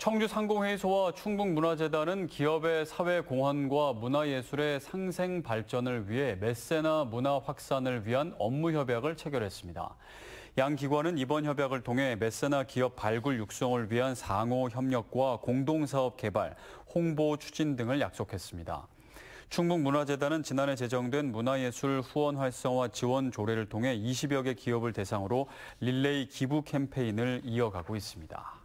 청주 상공회의소와 충북문화재단은 기업의 사회공헌과 문화예술의 상생 발전을 위해 메세나 문화 확산을 위한 업무 협약을 체결했습니다. 양 기관은 이번 협약을 통해 메세나 기업 발굴 육성을 위한 상호 협력과 공동사업 개발, 홍보 추진 등을 약속했습니다. 충북문화재단은 지난해 제정된 문화예술 후원 활성화 지원 조례를 통해 20여 개 기업을 대상으로 릴레이 기부 캠페인을 이어가고 있습니다.